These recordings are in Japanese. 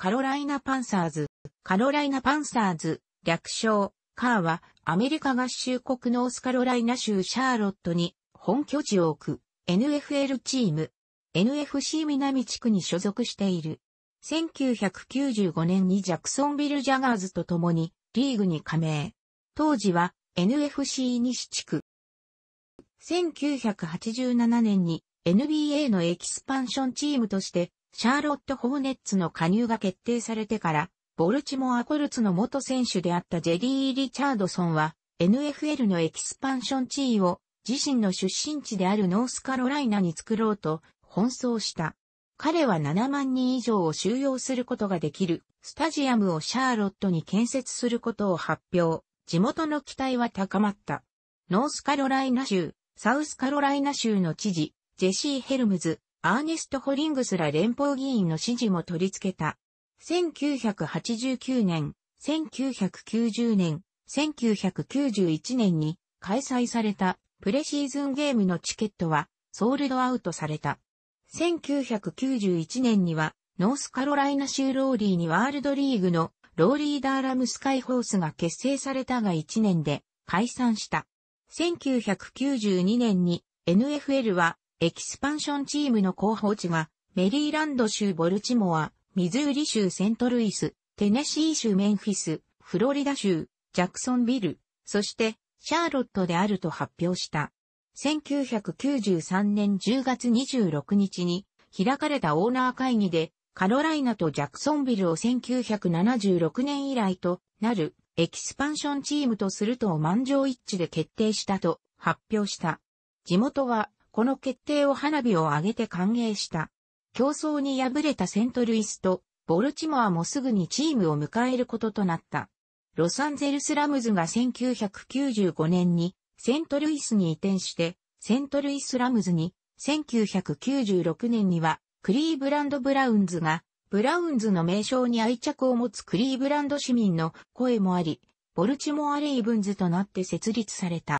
カロライナパンサーズ。カロライナパンサーズ、略称、カーはアメリカ合衆国ノースカロライナ州シャーロットに本拠地を置く NFL チーム、NFC 南地区に所属している。1995年にジャクソンビル・ジャガーズと共にリーグに加盟。当時は NFC 西地区。1987年に NBA のエキスパンションチームとしてシャーロット・ホーネッツの加入が決定されてから、ボルチモア・コルツの元選手であったジェリー・リチャードソンは、NFL のエキスパンション地位を自身の出身地であるノースカロライナに作ろうと奔走した。彼は7万人以上を収容することができるスタジアムをシャーロットに建設することを発表。地元の期待は高まった。ノースカロライナ州、サウスカロライナ州の知事、ジェシー・ヘルムズ、アーネスト・ホリングスら連邦議員の支持も取り付けた。1989年、1990年、1991年に開催されたプレシーズンゲームのチケットはソールドアウトされた。1991年にはノースカロライナ州ローリーにワールドリーグのローリーダーラムスカイホースが結成されたが1年で解散した。1992年に NFL はエキスパンションチームの候補地が、メリーランド州ボルチモア、ミズーリ州セントルイス、テネシー州メンフィス、フロリダ州、ジャクソンビル、そしてシャーロットであると発表した。1993年10月26日に開かれたオーナー会議でカロライナとジャクソンビルを1976年以来となるエキスパンションチームとすると満場一致で決定したと発表した。地元はこの決定を花火を上げて歓迎した。競争に敗れたセントルイスと、ボルチモアもすぐにチームを迎えることとなった。ロサンゼルスラムズが1995年にセントルイスに移転して、セントルイスラムズに1996年にはクリーブランドブラウンズがブラウンズの名称に愛着を持つクリーブランド市民の声もあり、ボルチモアレイブンズとなって設立された。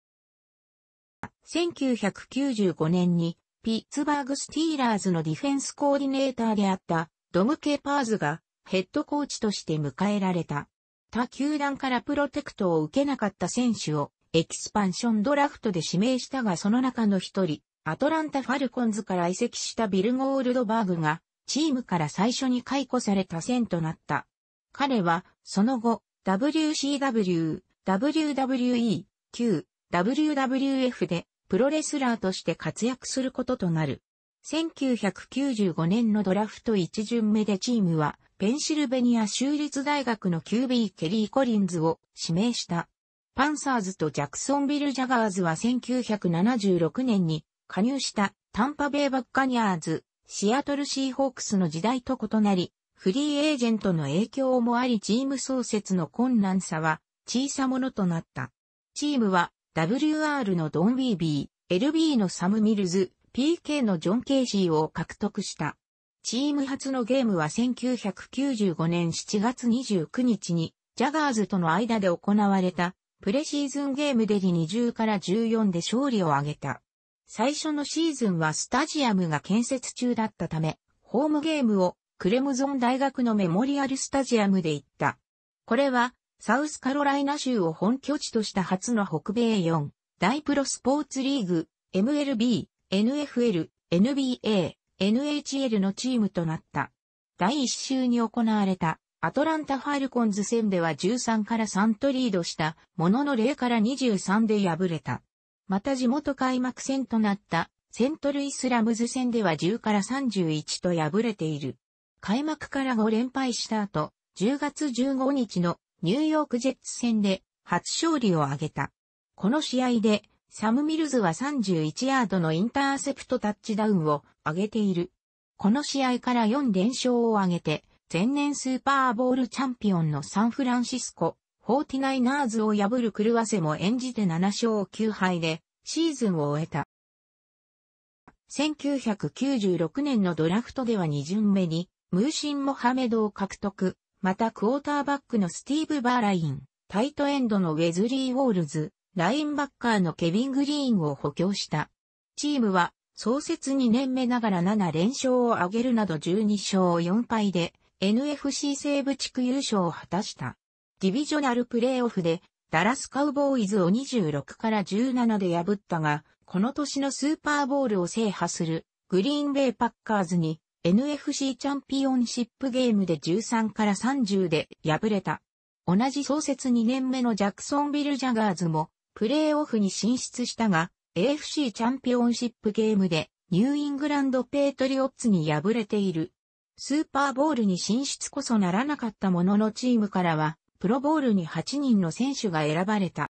1995年にピッツバーグスティーラーズのディフェンスコーディネーターであったドム・ケパーズがヘッドコーチとして迎えられた。他球団からプロテクトを受けなかった選手をエキスパンションドラフトで指名したがその中の一人、アトランタ・ファルコンズから移籍したビル・ゴールドバーグがチームから最初に解雇された線となった。彼はその後 WCW、WWE、Q、WWF でプロレスラーとして活躍することとなる。1995年のドラフト1巡目でチームは、ペンシルベニア州立大学の QB ケリー・コリンズを指名した。パンサーズとジャクソンビル・ジャガーズは1976年に加入したタンパベイ・バッカニャーズ、シアトル・シーホークスの時代と異なり、フリーエージェントの影響もありチーム創設の困難さは小さものとなった。チームは WR のドン・ィービー、LB のサム・ミルズ、PK のジョン・ケイシーを獲得した。チーム初のゲームは1995年7月29日に、ジャガーズとの間で行われた、プレシーズンゲームで20から14で勝利を挙げた。最初のシーズンはスタジアムが建設中だったため、ホームゲームをクレムゾン大学のメモリアルスタジアムで行った。これはサウスカロライナ州を本拠地とした初の北米4大プロスポーツリーグ、MLB、NFL、NBA、NHL のチームとなった。第1週に行われたアトランタ・ファルコンズ戦では13から3とリードしたものの0から23で敗れた。また地元開幕戦となったセントルイスラムズ戦では10から31と敗れている。開幕から5連敗した後、10月15日のニューヨークジェッツ戦で初勝利を挙げた。この試合で、サム・ミルズは31ヤードのインターセプトタッチダウンを挙げている。この試合から4連勝を挙げて、前年スーパーボールチャンピオンのサンフランシスコ、フォーティナイナーズを破る狂わせも演じて7勝9敗で、シーズンを終えた。1996年のドラフトでは2巡目に、ムーシン・モハメドを獲得。またクォーターバックのスティーブ・バーライン、タイトエンドのウェズリー・ウォールズ、ラインバッカーのケビン・グリーンを補強した。チームは創設2年目ながら7連勝を挙げるなど12勝4敗で NFC 西部地区優勝を果たした。ディビジョナルプレーオフでダラスカウボーイズを26から17で破ったが、この年のスーパーボールを制覇するグリーンベイパッカーズに NFC チャンピオンシップゲームで13から30で敗れた。同じ創設2年目のジャクソンビル・ジャガーズもプレーオフに進出したが AFC チャンピオンシップゲームでニューイングランド・ペートリオッツに敗れている。スーパーボールに進出こそならなかったもののチームからはプロボールに8人の選手が選ばれた。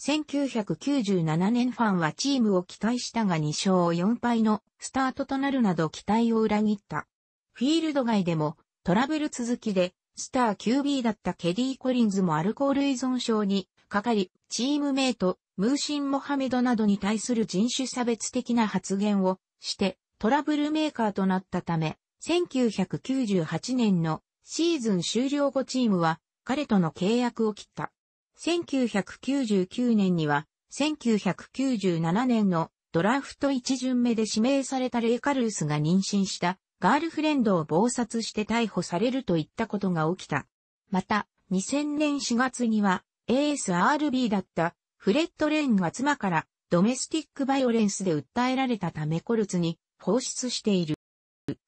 1997年ファンはチームを期待したが2勝4敗のスタートとなるなど期待を裏切った。フィールド外でもトラブル続きでスター QB だったケディ・コリンズもアルコール依存症にかかり、チームメイト、ムーシン・モハメドなどに対する人種差別的な発言をしてトラブルメーカーとなったため、1998年のシーズン終了後チームは彼との契約を切った。1999年には、1997年のドラフト一巡目で指名されたレイカルースが妊娠したガールフレンドを暴殺して逮捕されるといったことが起きた。また、2000年4月には ASRB だったフレッド・レーンが妻からドメスティックバイオレンスで訴えられたためコルツに放出している。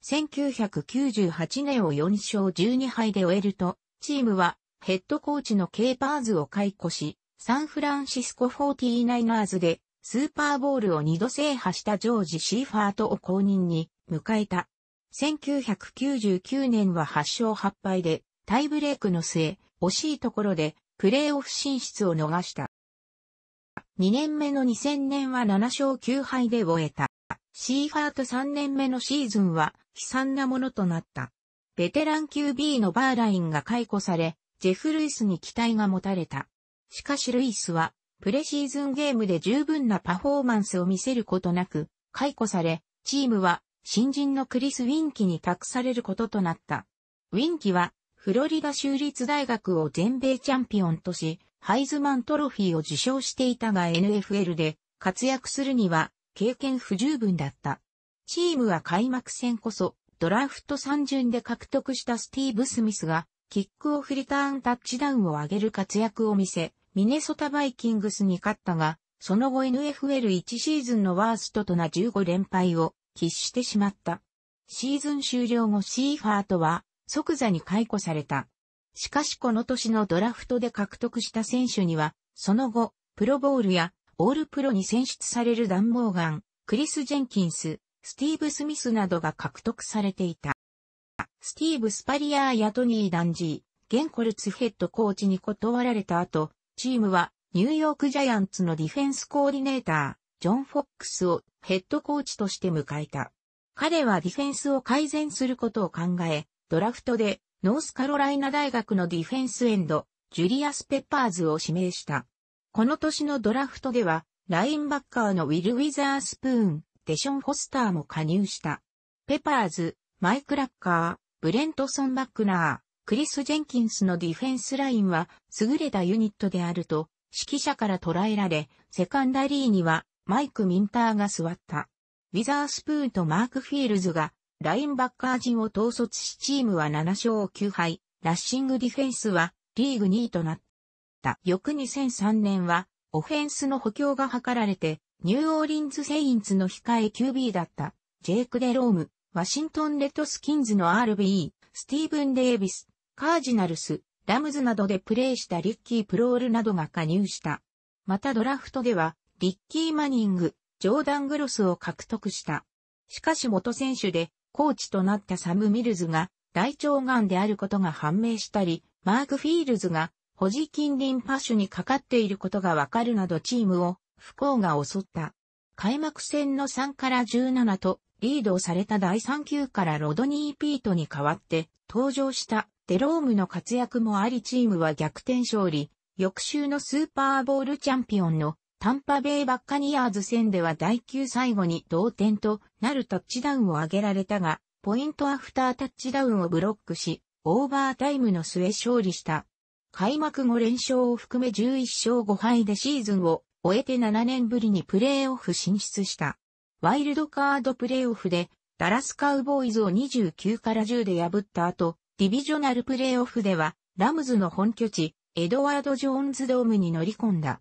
1998年を4勝12敗で終えると、チームはヘッドコーチのケーパーズを解雇し、サンフランシスコ 49ers でスーパーボールを2度制覇したジョージ・シーファートを公認に迎えた。1999年は8勝8敗でタイブレークの末、惜しいところでプレーオフ進出を逃した。2年目の2000年は7勝9敗で終えた。シーファート3年目のシーズンは悲惨なものとなった。ベテラン QB のバーラインが解雇され、ジェフ・ルイスに期待が持たれた。しかしルイスは、プレシーズンゲームで十分なパフォーマンスを見せることなく、解雇され、チームは新人のクリス・ウィンキに託されることとなった。ウィンキは、フロリダ州立大学を全米チャンピオンとし、ハイズマントロフィーを受賞していたが NFL で活躍するには経験不十分だった。チームは開幕戦こそドラフト3巡で獲得したスティーブ・スミスがキックオフリターンタッチダウンを上げる活躍を見せ、ミネソタバイキングスに勝ったが、その後 NFL1 シーズンのワーストとな15連敗を喫してしまった。シーズン終了後シーファーとは即座に解雇された。しかしこの年のドラフトで獲得した選手には、その後、プロボールやオールプロに選出されるダン・モーガン、クリス・ジェンキンス、スティーブ・スミスなどが獲得されていた。スティーブ・スパリアーやトニー・ダンジー、ゲンコルツヘッドコーチに断られた後、チームはニューヨークジャイアンツのディフェンスコーディネーター、ジョン・フォックスをヘッドコーチとして迎えた。彼はディフェンスを改善することを考え、ドラフトでノースカロライナ大学のディフェンスエンド、ジュリアス・ペッパーズを指名した。この年のドラフトでは、ラインバッカーのウィル・ウィザースプーン、デション・フォスターも加入した。ペパーズ、マイク・ラッカー、ブレントソン・マックナー、クリス・ジェンキンスのディフェンスラインは優れたユニットであると指揮者から捉えられ、セカンダリーにはマイク・ミンターが座った。ウィザースプーンとマーク・フィールズがラインバッカー陣を統率しチームは7勝9敗、ラッシングディフェンスはリーグ2位となった。翌2003年はオフェンスの補強が図られてニューオーリンズ・セインツの控え QB だったジェイク・デローム、ワシントン・レッドスキンズの RBE、スティーブン・デイビス、カージナルス、ラムズなどでプレーしたリッキー・プロールなどが加入した。またドラフトでは、リッキー・マニング、ジョーダン・グロスを獲得した。しかし元選手で、コーチとなったサム・ミルズが、大腸がんであることが判明したり、マーク・フィールズが、保持近隣パッシュにかかっていることがわかるなどチームを、不幸が襲った。開幕戦の3から17と、リードされた第3級からロドニー・ピートに代わって登場したデロームの活躍もありチームは逆転勝利、翌週のスーパーボールチャンピオンのタンパベイバッカニアーズ戦では第9最後に同点となるタッチダウンを挙げられたが、ポイントアフタータッチダウンをブロックし、オーバータイムの末勝利した。開幕後連勝を含め11勝5敗でシーズンを終えて7年ぶりにプレーオフ進出した。ワイルドカードプレーオフで、ダラスカウボーイズを29から10で破った後、ディビジョナルプレーオフでは、ラムズの本拠地、エドワード・ジョーンズドームに乗り込んだ。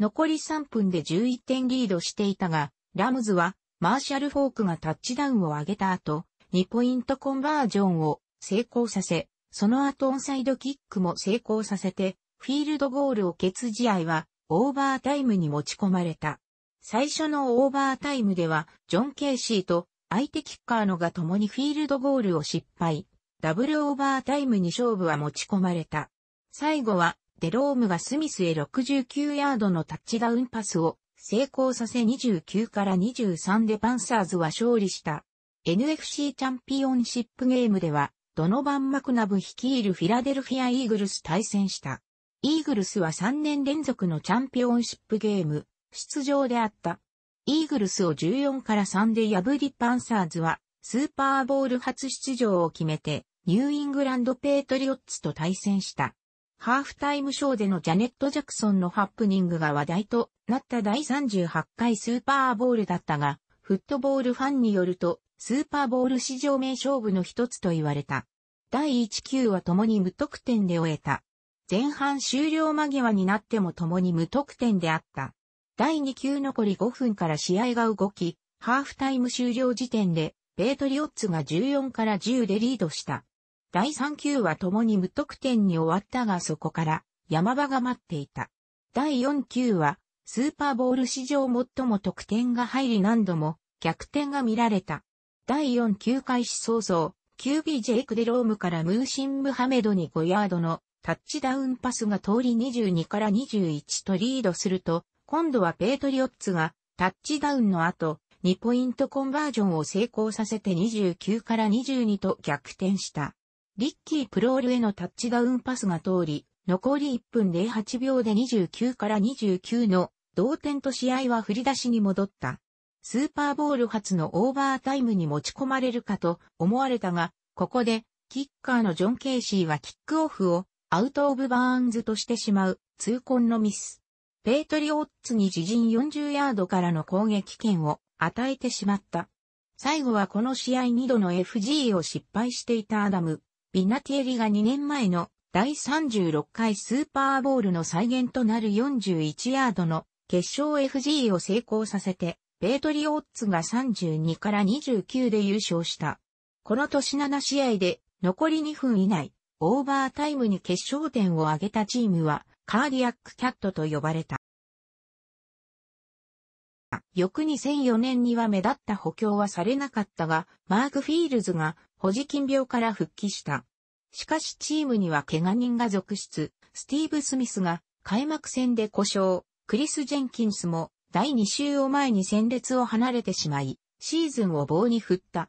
残り3分で11点リードしていたが、ラムズは、マーシャル・フォークがタッチダウンを上げた後、2ポイントコンバージョンを成功させ、その後オンサイドキックも成功させて、フィールドゴールを決試合は、オーバータイムに持ち込まれた。最初のオーバータイムでは、ジョン・ケーシーと相手キッカーのが共にフィールドゴールを失敗。ダブルオーバータイムに勝負は持ち込まれた。最後は、デロームがスミスへ69ヤードのタッチダウンパスを成功させ29から23でパンサーズは勝利した。NFC チャンピオンシップゲームでは、ドノバン・マクナブ率いるフィラデルフィア・イーグルス対戦した。イーグルスは3年連続のチャンピオンシップゲーム、出場であった。イーグルスを14から3で破りパンサーズはスーパーボール初出場を決めてニューイングランドペートリオッツと対戦した。ハーフタイムショーでのジャネット・ジャクソンのハプニングが話題となった第38回スーパーボールだったが、フットボールファンによると、スーパーボール史上名勝負の一つと言われた。第1球は共に無得点で終えた。前半終了間際になっても共に無得点であった。第2球残り5分から試合が動き、ハーフタイム終了時点で、ペートリオッツが14から10でリードした。第3球は共に無得点に終わったがそこから山場が待っていた。第4球はスーパーボール史上最も得点が入り何度も逆転が見られた。第4球開始早々、QB ジェイクデロームからムーシン・ムハメドに5ヤードのタッチダウンパスが通り22から21とリードすると、今度はペイトリオッツがタッチダウンの後、2ポイントコンバージョンを成功させて29から22と逆転した。リッキー・プロールへのタッチダウンパスが通り、残り1分08秒で29から29の同点と試合は振り出しに戻った。スーパーボール初のオーバータイムに持ち込まれるかと思われたが、ここでキッカーのジョン・ケイシーはキックオフをアウトオブバーンズとしてしまう痛恨のミス。ペイトリオッツに自陣40ヤードからの攻撃権を与えてしまった。最後はこの試合2度の FG を失敗していたアダム、ビナティエリが2年前の第36回スーパーボールの再現となる41ヤードの決勝 FG を成功させて、ペイトリオッツが32から29で優勝した。この年7試合で残り2分以内、オーバータイムに決勝点を挙げたチームは、カーディアックキャットと呼ばれた。翌2004年には目立った補強はされなかったが、マーク・フィールズが保持ン病から復帰した。しかしチームには怪我人が続出、スティーブ・スミスが開幕戦で故障、クリス・ジェンキンスも第2週を前に戦列を離れてしまい、シーズンを棒に振った。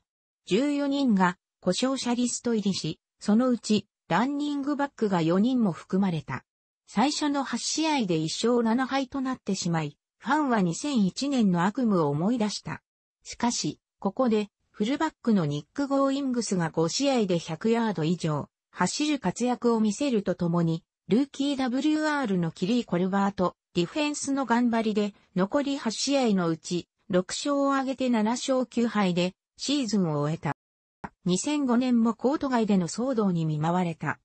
14人が故障者リスト入りし、そのうちランニングバックが4人も含まれた。最初の8試合で1勝7敗となってしまい、ファンは2001年の悪夢を思い出した。しかし、ここで、フルバックのニック・ゴーイングスが5試合で100ヤード以上、走る活躍を見せるとともに、ルーキー WR のキリー・コルバート、ディフェンスの頑張りで、残り8試合のうち、6勝を挙げて7勝9敗で、シーズンを終えた。2005年もコート外での騒動に見舞われた。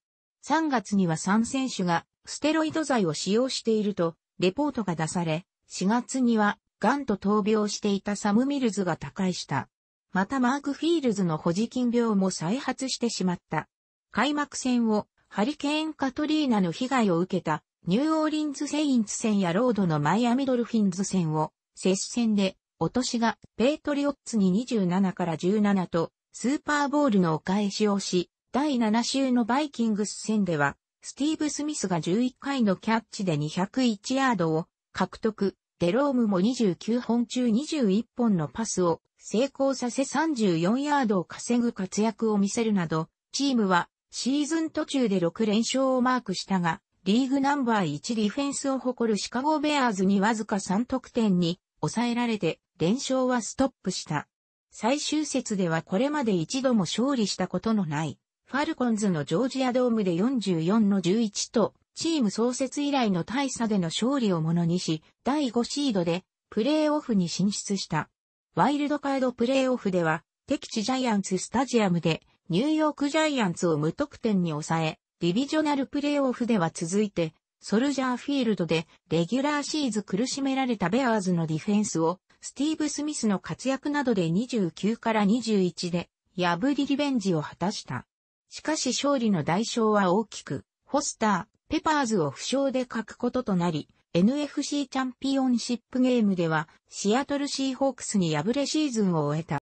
3月には3選手がステロイド剤を使用していると、レポートが出され、4月には、ガンと闘病していたサム・ミルズが他界した。またマーク・フィールズの保持ン病も再発してしまった。開幕戦をハリケーン・カトリーナの被害を受けたニューオーリンズ・セインツ戦やロードのマイアミドルフィンズ戦を接戦で落としがペイトリオッツに27から17とスーパーボールのお返しをし第7週のバイキングス戦ではスティーブ・スミスが11回のキャッチで201ヤードを獲得、デロームも29本中21本のパスを成功させ34ヤードを稼ぐ活躍を見せるなど、チームはシーズン途中で6連勝をマークしたが、リーグナンバー1ディフェンスを誇るシカゴベアーズにわずか3得点に抑えられて連勝はストップした。最終節ではこれまで一度も勝利したことのないファルコンズのジョージアドームで44の11と、チーム創設以来の大差での勝利をものにし、第5シードで、プレーオフに進出した。ワイルドカードプレーオフでは、敵地ジャイアンツスタジアムで、ニューヨークジャイアンツを無得点に抑え、ディビジョナルプレーオフでは続いて、ソルジャーフィールドで、レギュラーシーズ苦しめられたベアーズのディフェンスを、スティーブ・スミスの活躍などで29から21で、破りリベンジを果たした。しかし勝利の代償は大きく、フォスター、ペパーズを負傷で欠くこととなり、NFC チャンピオンシップゲームでは、シアトルシーホークスに敗れシーズンを終えた。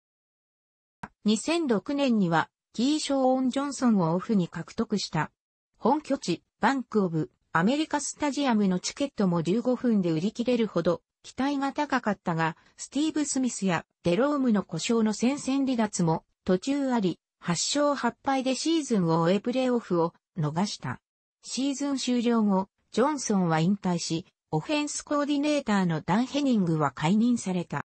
2006年には、キー・ショーオン・ジョンソンをオフに獲得した。本拠地、バンク・オブ・アメリカスタジアムのチケットも15分で売り切れるほど、期待が高かったが、スティーブ・スミスやデロームの故障の戦線離脱も途中あり、8勝8敗でシーズンを終えプレーオフを逃した。シーズン終了後、ジョンソンは引退し、オフェンスコーディネーターのダン・ヘニングは解任された。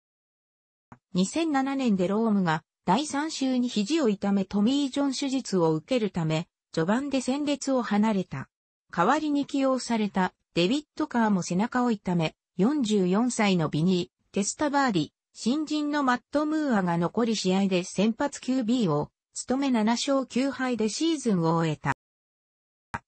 2007年でロームが第3週に肘を痛めトミー・ジョン手術を受けるため、序盤で戦列を離れた。代わりに起用されたデビットカーも背中を痛め、44歳のビニー、テスタバーリ、新人のマット・ムーアが残り試合で先発 QB を務め7勝9敗でシーズンを終えた。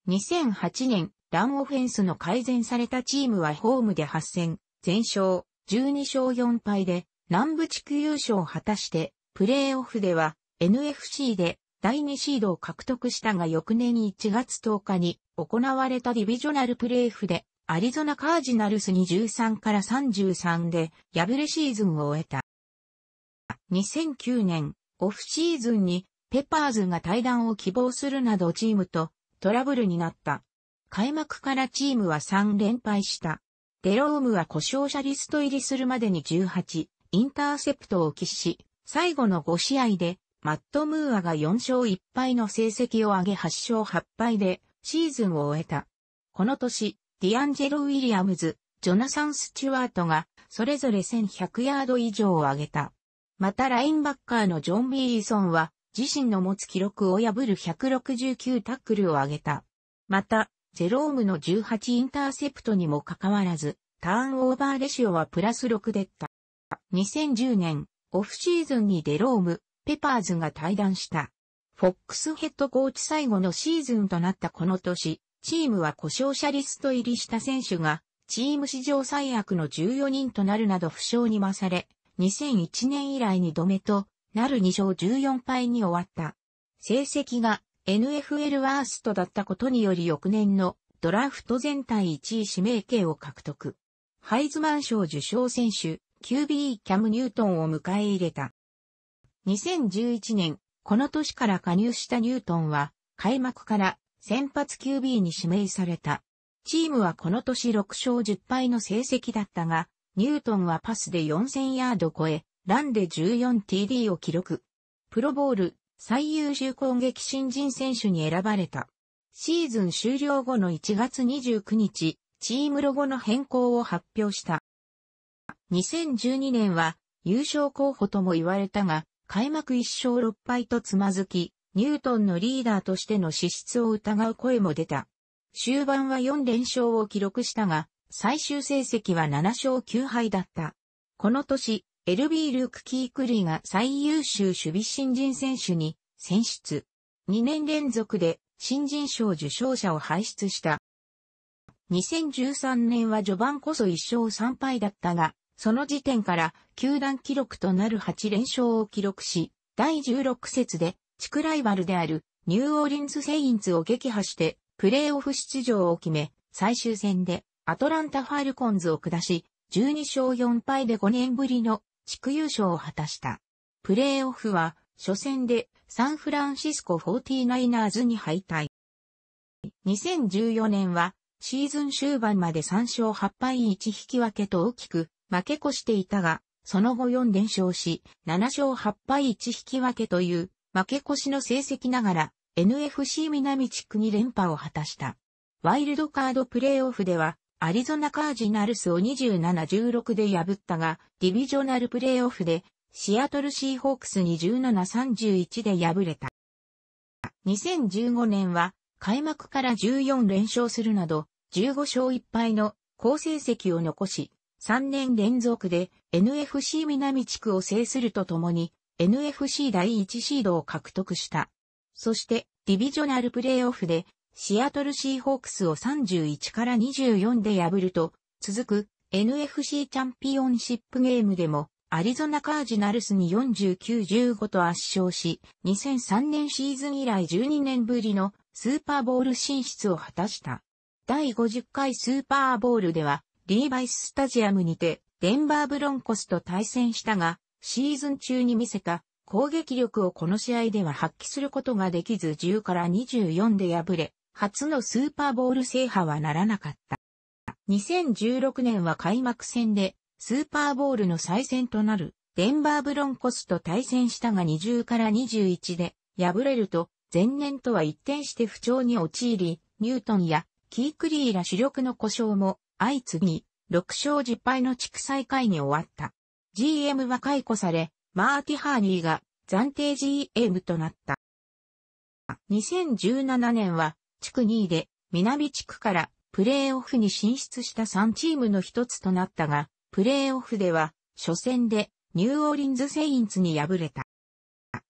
2008年、ランオフェンスの改善されたチームはホームで8戦、全勝、12勝4敗で、南部地区優勝を果たして、プレーオフでは NFC で第2シードを獲得したが翌年1月10日に行われたディビジョナルプレーフでアリゾナカージナルスに13から33で敗れシーズンを終えた。2009年オフシーズンにペッパーズが対談を希望するなどチームとトラブルになった。開幕からチームは3連敗した。デロームは故障者リスト入りするまでに18、インターセプトを喫し、最後の5試合で、マット・ムーアが4勝1敗の成績を上げ8勝8敗で、シーズンを終えた。この年、ディアンジェロ・ウィリアムズ、ジョナサン・スチュワートが、それぞれ1100ヤード以上を上げた。またラインバッカーのジョン・ビーリソンは、自身の持つ記録を破る169タックルを挙げた。また、ジェロームの18インターセプトにもかかわらず、ターンオーバーレシオはプラス6でった。2010年、オフシーズンにデローム、ペパーズが対談した。フォックスヘッドコーチ最後のシーズンとなったこの年、チームは故障者リスト入りした選手が、チーム史上最悪の14人となるなど負傷に増され、2001年以来2度目となる2勝14敗に終わった。成績が NFL ワーストだったことにより翌年のドラフト全体1位指名権を獲得。ハイズマン賞受賞選手、QB キャム・ニュートンを迎え入れた。2011年、この年から加入したニュートンは、開幕から先発 QB に指名された。チームはこの年6勝10敗の成績だったが、ニュートンはパスで4000ヤード超え、ランで 14TD を記録。プロボール最優秀攻撃新人選手に選ばれた。シーズン終了後の1月29日、チームロゴの変更を発表した。2012年は優勝候補とも言われたが、開幕1勝6敗とつまずき、ニュートンのリーダーとしての資質を疑う声も出た。終盤は4連勝を記録したが、最終成績は7勝9敗だった。この年、エルビー・ルーク・キークリが最優秀守備新人選手に選出。2年連続で新人賞受賞者を輩出した。2013年は序盤こそ1勝3敗だったが、その時点から球団記録となる8連勝を記録し、第16節で地区ライバルであるニューオーリンズ・セインツを撃破してプレーオフ出場を決め、最終戦でアトランタ・ファルコンズを下し、12勝4敗で5年ぶりの地区優勝を果たした。プレーオフは、初戦でサンフランシスコ 49ers に敗退。2014年は、シーズン終盤まで3勝8敗1引き分けと大きく負け越していたが、その後4連勝し、7勝8敗1引き分けという負け越しの成績ながら NFC 南地区に連覇を果たした。ワイルドカードプレイオフではアリゾナカージナルスを27-16で破ったが、ディビジョナルプレイオフで、シアトルシーホークスに17-31で敗れた。2015年は、開幕から14連勝するなど、15勝1敗の好成績を残し、3年連続で NFC 南地区を制するとともに NFC 第1シードを獲得した。そしてディビジョナルプレイオフでシアトルシーホークスを31から24で破ると、続く NFC チャンピオンシップゲームでも、アリゾナカージナルスに49-15と圧勝し、2003年シーズン以来12年ぶりのスーパーボール進出を果たした。第50回スーパーボールでは、リーバイススタジアムにて、デンバーブロンコスと対戦したが、シーズン中に見せた攻撃力をこの試合では発揮することができず10から24で敗れ、初のスーパーボール制覇はならなかった。2016年は開幕戦でスーパーボールの再戦となるデンバーブロンコスと対戦したが20から21で敗れると前年とは一転して不調に陥り、ニュートンやキークリーら主力の故障も相次ぎ、6勝10敗の地区再開に終わった。GM は解雇され、マーティハーニーが暫定 GM となった。2017年は地区2位で南地区からプレーオフに進出した3チームの一つとなったが、プレーオフでは初戦でニューオーリンズ・セインツに敗れた。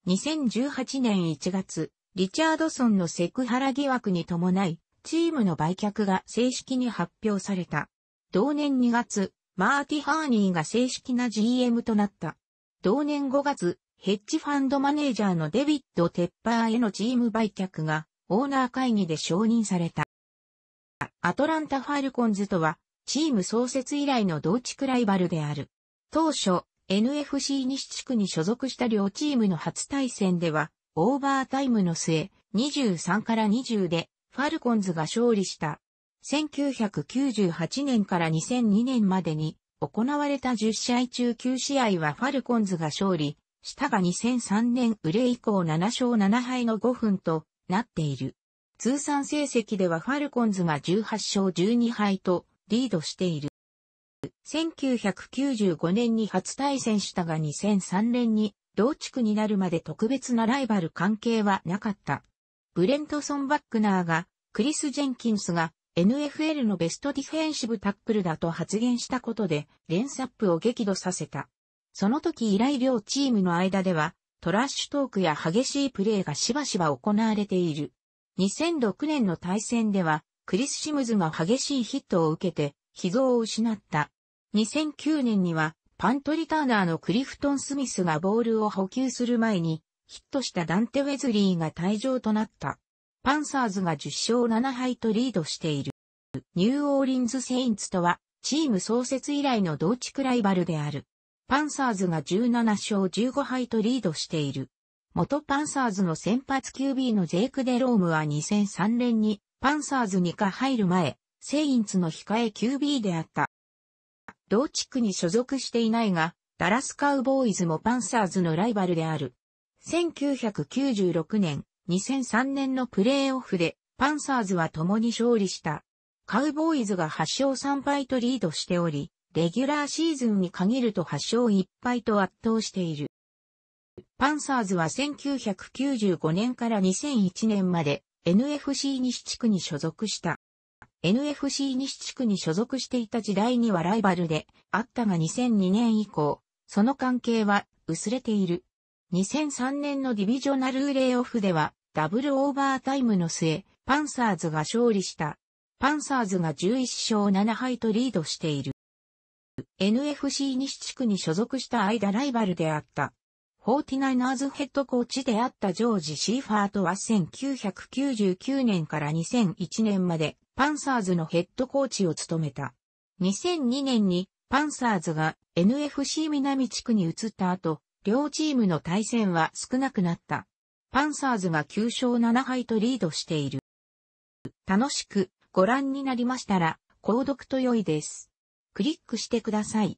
2018年1月、リチャードソンのセクハラ疑惑に伴い、チームの売却が正式に発表された。同年2月、マーティ・ハーニーが正式な GM となった。同年5月、ヘッジファンドマネージャーのデビッド・テッパーへのチーム売却がオーナー会議で承認された。アトランタ・ファルコンズとは、チーム創設以来の同地区ライバルである。当初、NFC 西地区に所属した両チームの初対戦では、オーバータイムの末、23から20で、ファルコンズが勝利した。1998年から2002年までに、行われた10試合中9試合はファルコンズが勝利、したが2003年売れ以降7勝7敗の5分と、なっている。通算成績ではファルコンズが18勝12敗とリードしている。1995年に初対戦したが2003年に同地区になるまで特別なライバル関係はなかった。ブレントソン・バックナーがクリス・ジェンキンスが NFL のベストディフェンシブタックルだと発言したことで、レンサップを激怒させた。その時以来両チームの間では、トラッシュトークや激しいプレーがしばしば行われている。2006年の対戦では、クリス・シムズが激しいヒットを受けて、蔵を失った。2009年には、パントリターナーのクリフトン・スミスがボールを補給する前に、ヒットしたダンテ・ウェズリーが退場となった。パンサーズが10勝7敗とリードしている。ニューオーリンズ・セインツとは、チーム創設以来の同地区ライバルである。パンサーズが17勝15敗とリードしている。元パンサーズの先発 QB のジェイク・デロームは2003年にパンサーズにか入る前、セインツの控え QB であった。同地区に所属していないが、ダラスカウボーイズもパンサーズのライバルである。1996年、2003年のプレーオフで、パンサーズは共に勝利した。カウボーイズが8勝3敗とリードしており、レギュラーシーズンに限ると8勝1敗と圧倒している。パンサーズは1995年から2001年まで NFC 西地区に所属した。NFC 西地区に所属していた時代にはライバルであったが2002年以降、その関係は薄れている。2003年のディビジョナルレイオフではダブルオーバータイムの末、パンサーズが勝利した。パンサーズが11勝7敗とリードしている。NFC 西地区に所属した間ライバルであった。フォーティナイナーズヘッドコーチであったジョージ・シーファーとは1999年から2001年までパンサーズのヘッドコーチを務めた。2002年にパンサーズが NFC 南地区に移った後、両チームの対戦は少なくなった。パンサーズが9勝7敗とリードしている。楽しくご覧になりましたら、購読と良いです。クリックしてください。